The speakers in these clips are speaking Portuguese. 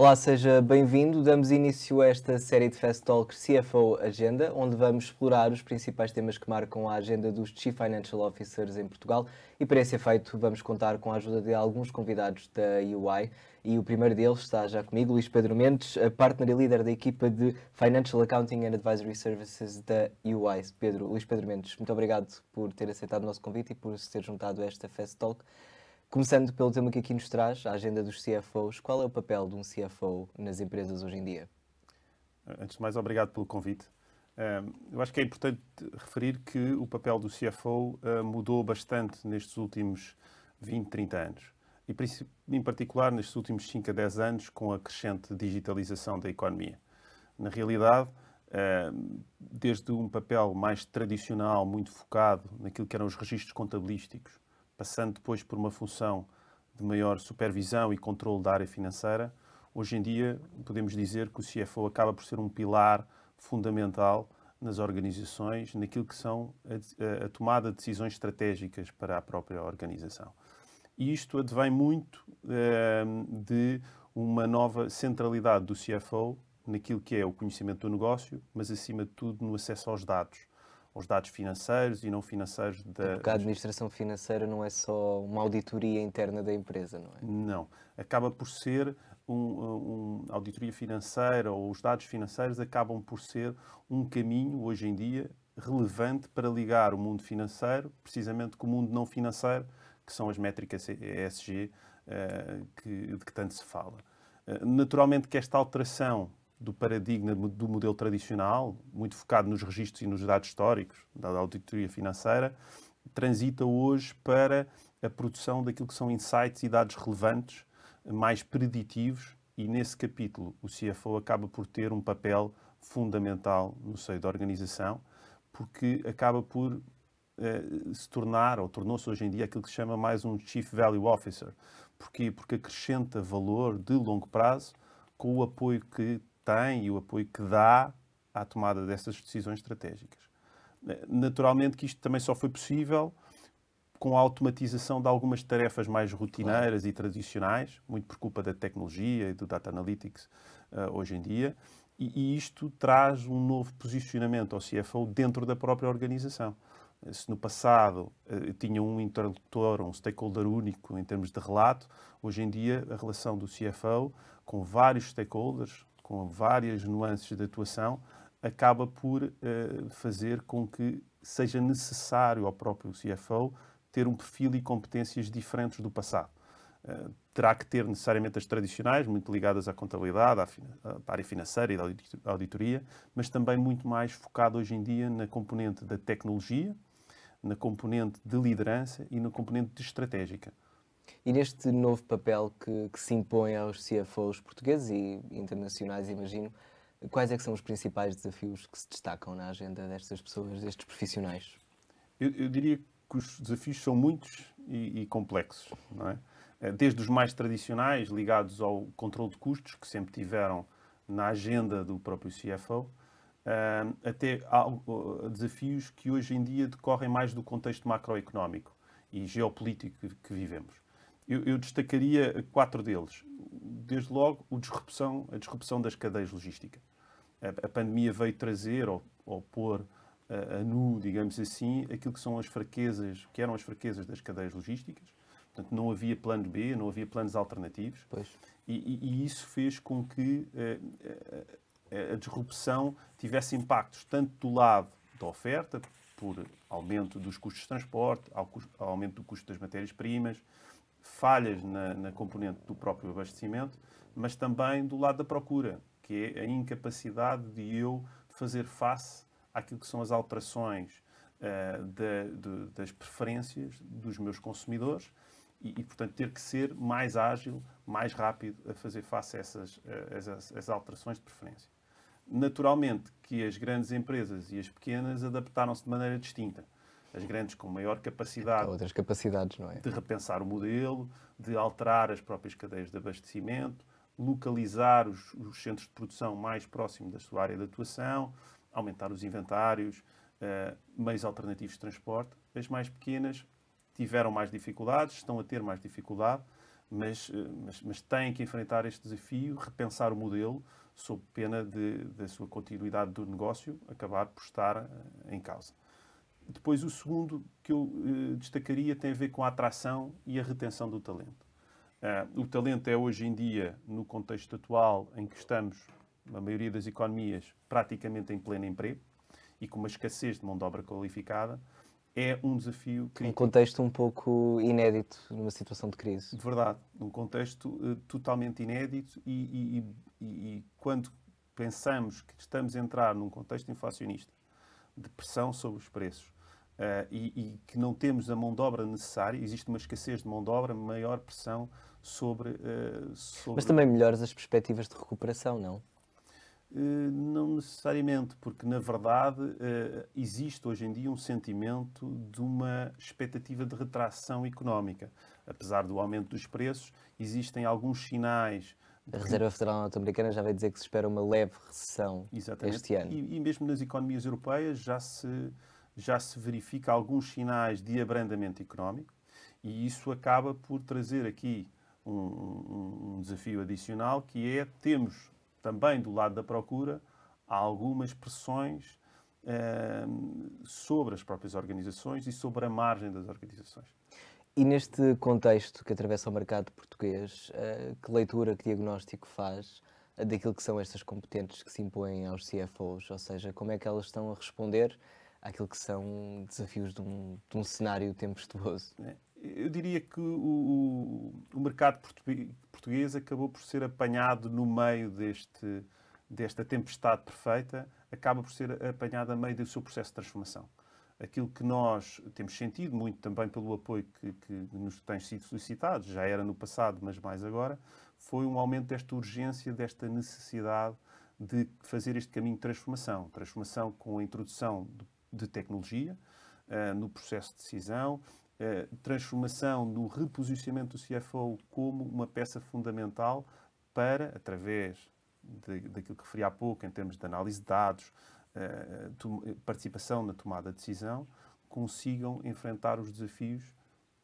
Olá, seja bem-vindo. Damos início a esta série de Fast Talk CFO Agenda, onde vamos explorar os principais temas que marcam a agenda dos Chief Financial Officers em Portugal. E para esse efeito, vamos contar com a ajuda de alguns convidados da UI. E o primeiro deles está já comigo, Luís Pedro Mendes, partner e líder da equipa de Financial Accounting and Advisory Services da UI. Pedro, Luís Pedro Mendes, muito obrigado por ter aceitado o nosso convite e por se ter juntado a esta Fast Talk. Começando pelo tema que aqui nos traz, a agenda dos CFOs, qual é o papel de um CFO nas empresas hoje em dia? Antes de mais, obrigado pelo convite. Eu acho que é importante referir que o papel do CFO ah, mudou bastante nestes últimos 20, 30 anos. E em particular nestes últimos 5 a 10 anos, com a crescente digitalização da economia. Na realidade, desde um papel mais tradicional, muito focado naquilo que eram os registros contabilísticos, passando depois por uma função de maior supervisão e controle da área financeira, hoje em dia podemos dizer que o CFO acaba por ser um pilar fundamental nas organizações, naquilo que são a, a tomada de decisões estratégicas para a própria organização. E isto advém muito eh, de uma nova centralidade do CFO naquilo que é o conhecimento do negócio, mas acima de tudo no acesso aos dados os dados financeiros e não financeiros da. É porque a administração financeira não é só uma auditoria interna da empresa, não é? Não. Acaba por ser um, um auditoria financeira ou os dados financeiros acabam por ser um caminho, hoje em dia, relevante para ligar o mundo financeiro precisamente com o mundo não financeiro, que são as métricas ESG uh, eh, que, de que tanto se fala. Uh, naturalmente que esta alteração do paradigma do modelo tradicional, muito focado nos registros e nos dados históricos, da auditoria financeira, transita hoje para a produção daquilo que são insights e dados relevantes, mais preditivos, e nesse capítulo o CFO acaba por ter um papel fundamental no seio da organização, porque acaba por eh, se tornar, ou tornou-se hoje em dia, aquilo que se chama mais um Chief Value Officer. Porquê? Porque acrescenta valor de longo prazo com o apoio que tem e o apoio que dá à tomada dessas decisões estratégicas. Eh, naturalmente que isto também só foi possível com a automatização de algumas tarefas mais rotineiras claro. e tradicionais, muito por culpa da tecnologia e do data analytics uh, hoje em dia, e, e, isto traz um novo posicionamento ao CFO dentro da própria organização. Eh, se no passado uh, tinha um interlocutor, um stakeholder único em termos de relato, hoje em dia a relação do CFO com vários stakeholders, com várias nuances de atuação, acaba por uh, fazer com que seja necessário ao próprio CFO ter um perfil e competências diferentes do passado. Uh, terá que ter necessariamente as tradicionais, muito ligadas à contabilidade, à, à área financeira e da auditoria, mas também muito mais focado hoje em dia na componente da tecnologia, na componente de liderança e na componente de estratégica. E neste novo papel que, que se impõe aos CFOs portugueses e internacionais, imagino, quais é são os principais desafios que se destacam na agenda destas pessoas, destes profissionais? Eu, eu diria que os desafios são muitos e, e complexos, é? Eh, desde os mais tradicionais, ligados ao controle de custos, que sempre tiveram na agenda do próprio CFO, eh, até desafios que hoje em dia decorrem mais do contexto macroeconómico e geopolítico que vivemos. Eu, eu, destacaria quatro deles. Desde logo, disrupção, a disrupção das cadeias logísticas. A, a pandemia veio trazer ou, ou pôr a, a nu, digamos assim, aquilo que são as fraquezas, que eram as fraquezas das cadeias logísticas. Portanto, não havia plano B, não havia planos alternativos. E, e, e, isso fez com que eh, eh, a, a disrupção tivesse impactos tanto do lado da oferta, por aumento dos custos de transporte, aumento do custo das matérias-primas, falhas na, na componente do próprio abastecimento, mas também do lado da procura, que é a incapacidade de eu fazer face àquilo que são as alterações uh, da, de, das preferências dos meus consumidores e, e, portanto, ter que ser mais ágil, mais rápido a fazer face a essas, a, essas alterações de preferência. Naturalmente que as grandes empresas e as pequenas adaptaram-se de maneira distinta as grandes com maior capacidade, então, outras capacidades, não é? de repensar o modelo, de alterar as próprias cadeias de abastecimento, localizar os, os centros de produção mais próximo da sua área de atuação, aumentar os inventários, uh, meios alternativos de transporte. As mais pequenas tiveram mais dificuldades, estão a ter mais dificuldade, mas, eh, mas, mas, têm que enfrentar este desafio, repensar o modelo, sob pena de, da sua continuidade do negócio acabar por estar eh, em causa. Depois, o segundo que eu eh, destacaria tem a ver com a atração e a retenção do talento. Eh, o talento é hoje em dia, no contexto atual em que estamos, na maioria das economias, praticamente em pleno emprego e com uma escassez de mão de obra qualificada, é um desafio crítico. Um contexto um pouco inédito numa situação de crise. De verdade, um contexto eh, totalmente inédito e, e, e, e, quando pensamos que estamos a entrar num contexto inflacionista, de pressão sobre os preços, Uh, e, e, que não temos a mão de obra necessária, existe uma escassez de mão de obra, maior pressão sobre. Uh, sobre... Mas também melhores as perspectivas de recuperação, não? Uh, não necessariamente, porque na verdade existe hoje em dia um sentimento de uma expectativa de retração económica. Apesar do aumento dos preços, existem alguns sinais a Reserva Federal Norte-Americana já vai dizer que se espera uma leve recessão Exatamente. este ano. E, e mesmo nas economias europeias já se, já se verifica alguns sinais de abrandamento económico e isso acaba por trazer aqui um, um, desafio adicional que é temos também do lado da procura algumas pressões ehm, sobre as próprias organizações e sobre a margem das organizações. E neste contexto que atravessa o mercado português, eh, que leitura, que diagnóstico faz eh, daquilo que são estas competentes que se impõem aos CFOs? Ou seja, como é que elas estão a responder àquilo que são desafios de um, de um cenário tempestuoso. É. Eu diria que o, o, o, mercado português acabou por ser apanhado no meio deste, desta tempestade perfeita, acaba por ser apanhado a meio do seu processo de transformação. Aquilo que nós temos sentido, muito também pelo apoio que, que nos tem sido solicitado, já era no passado, mas mais agora, foi um aumento desta urgência, desta necessidade de fazer este caminho de transformação. Transformação com a introdução do de tecnologia uh, no processo de decisão, uh, transformação do reposicionamento do CFO como uma peça fundamental para, através daquilo que referi há pouco em termos de análise de dados, uh, participação na tomada de decisão, consigam enfrentar os desafios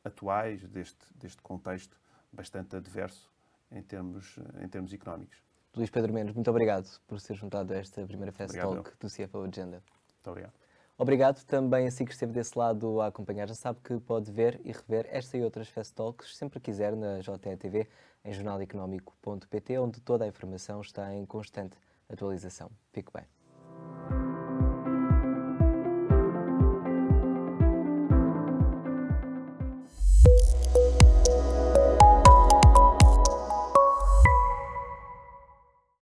atuais deste, deste contexto bastante adverso em termos, em termos económicos. Luís Pedro Mendes, muito obrigado por ser juntado a esta primeira Fest obrigado, Talk do CFO Agenda. Muito obrigado. Obrigado também a si que esteve desse lado a acompanhar. Já sabe que pode ver e rever esta e outras Fast Talks sempre quiser na JTV, em jornaleconómico.pt, onde toda a informação está em constante atualização. Fique bem.